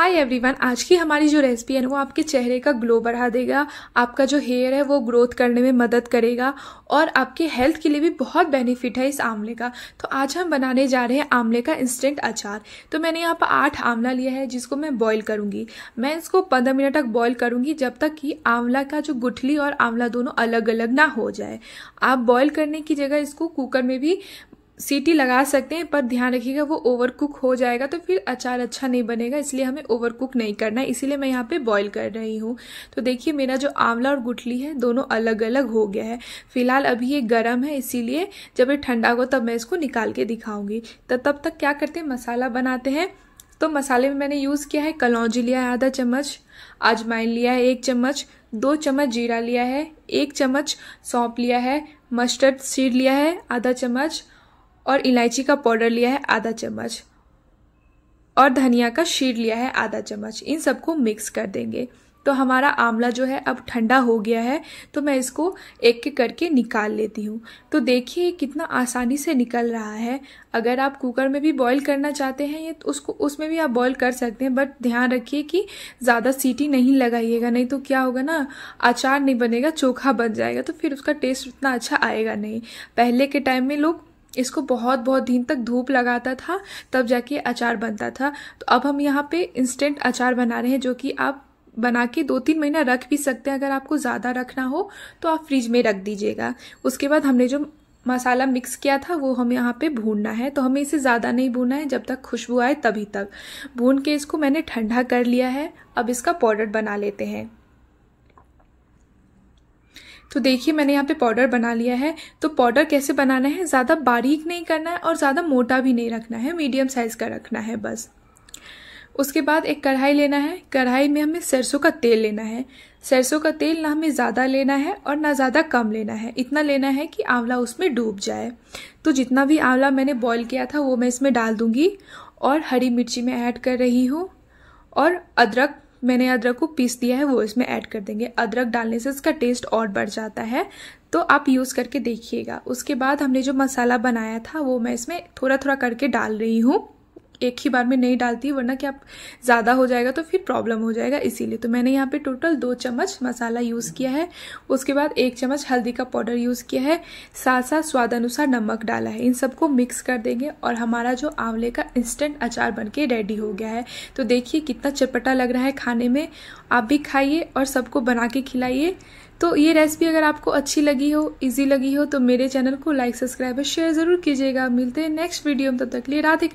hi everyone आज की हमारी जो रेसिपी है वो आपके चेहरे का ग्लो बढ़ा देगा आपका जो हेयर है वो ग्रोथ करने में मदद करेगा और आपके हेल्थ के लिए भी बहुत बेनिफिट है इस आंवले का तो आज हम बनाने जा रहे हैं आंवले का इंस्टेंट अचार तो मैंने यहाँ पर आठ आंवला लिया है जिसको मैं बॉईल करूँगी मैं इसको पंद्रह मिनट तक बॉयल करूँगी जब तक कि आंवला का जो गुठली और आंवला दोनों अलग अलग ना हो जाए आप बॉयल करने की जगह इसको कुकर में भी सीटी लगा सकते हैं पर ध्यान रखिएगा वो ओवर कुक हो जाएगा तो फिर अचार अच्छा नहीं बनेगा इसलिए हमें ओवर कुक नहीं करना है इसीलिए मैं यहाँ पे बॉईल कर रही हूँ तो देखिए मेरा जो आंवला और गुठली है दोनों अलग अलग हो गया है फिलहाल अभी ये गर्म है इसीलिए जब ये ठंडा हो तब मैं इसको निकाल के दिखाऊंगी तो तब तक क्या करते हैं मसाला बनाते हैं तो मसाले में मैंने यूज़ किया है कलौजी लिया है आधा चम्मच आजमाइन लिया है एक चम्मच दो चम्मच जीरा लिया है एक चम्मच सौंप लिया है मस्टर्ड सीड लिया है आधा चम्मच और इलायची का पाउडर लिया है आधा चम्मच और धनिया का शीर लिया है आधा चम्मच इन सबको मिक्स कर देंगे तो हमारा आंवला जो है अब ठंडा हो गया है तो मैं इसको एक एक करके निकाल लेती हूँ तो देखिए कितना आसानी से निकल रहा है अगर आप कुकर में भी बॉईल करना चाहते हैं ये तो उसको उसमें भी आप बॉईल कर सकते हैं बट ध्यान रखिए कि ज़्यादा सीटी नहीं लगाइएगा नहीं तो क्या होगा ना अचार नहीं बनेगा चोखा बन जाएगा तो फिर उसका टेस्ट उतना अच्छा आएगा नहीं पहले के टाइम में लोग इसको बहुत बहुत दिन तक धूप लगाता था तब जाके अचार बनता था तो अब हम यहाँ पे इंस्टेंट अचार बना रहे हैं जो कि आप बना के दो तीन महीना रख भी सकते हैं अगर आपको ज़्यादा रखना हो तो आप फ्रिज में रख दीजिएगा उसके बाद हमने जो मसाला मिक्स किया था वो हमें यहाँ पे भूनना है तो हमें इसे ज़्यादा नहीं भूनना है जब तक खुशबू आए तभी तक भून के इसको मैंने ठंडा कर लिया है अब इसका पाउडर बना लेते हैं तो देखिए मैंने यहाँ पे पाउडर बना लिया है तो पाउडर कैसे बनाना है ज़्यादा बारीक नहीं करना है और ज़्यादा मोटा भी नहीं रखना है मीडियम साइज़ का रखना है बस उसके बाद एक कढ़ाई लेना है कढ़ाई में हमें सरसों का तेल लेना है सरसों का तेल ना हमें ज़्यादा लेना है और ना ज़्यादा कम लेना है इतना लेना है कि आंवला उसमें डूब जाए तो जितना भी आंवला मैंने बॉईल किया था वो मैं इसमें डाल दूँगी और हरी मिर्ची में ऐड कर रही हूँ और अदरक मैंने अदरक को पीस दिया है वो इसमें ऐड कर देंगे अदरक डालने से इसका टेस्ट और बढ़ जाता है तो आप यूज़ करके देखिएगा उसके बाद हमने जो मसाला बनाया था वो मैं इसमें थोड़ा थोड़ा करके डाल रही हूँ एक ही बार में नहीं डालती वरना क्या ज़्यादा हो जाएगा तो फिर प्रॉब्लम हो जाएगा इसीलिए तो मैंने यहाँ पे टोटल दो चम्मच मसाला यूज़ किया है उसके बाद एक चम्मच हल्दी का पाउडर यूज़ किया है साथ साथ स्वाद अनुसार नमक डाला है इन सबको मिक्स कर देंगे और हमारा जो आंवले का इंस्टेंट अचार बन के रेडी हो गया है तो देखिए कितना चटपटा लग रहा है खाने में आप भी खाइए और सबको बना के खिलाइए तो ये रेसिपी अगर आपको अच्छी लगी हो इजी लगी हो तो मेरे चैनल को लाइक सब्सक्राइब और शेयर ज़रूर कीजिएगा मिलते हैं नेक्स्ट वीडियो में तब तक लिए राधे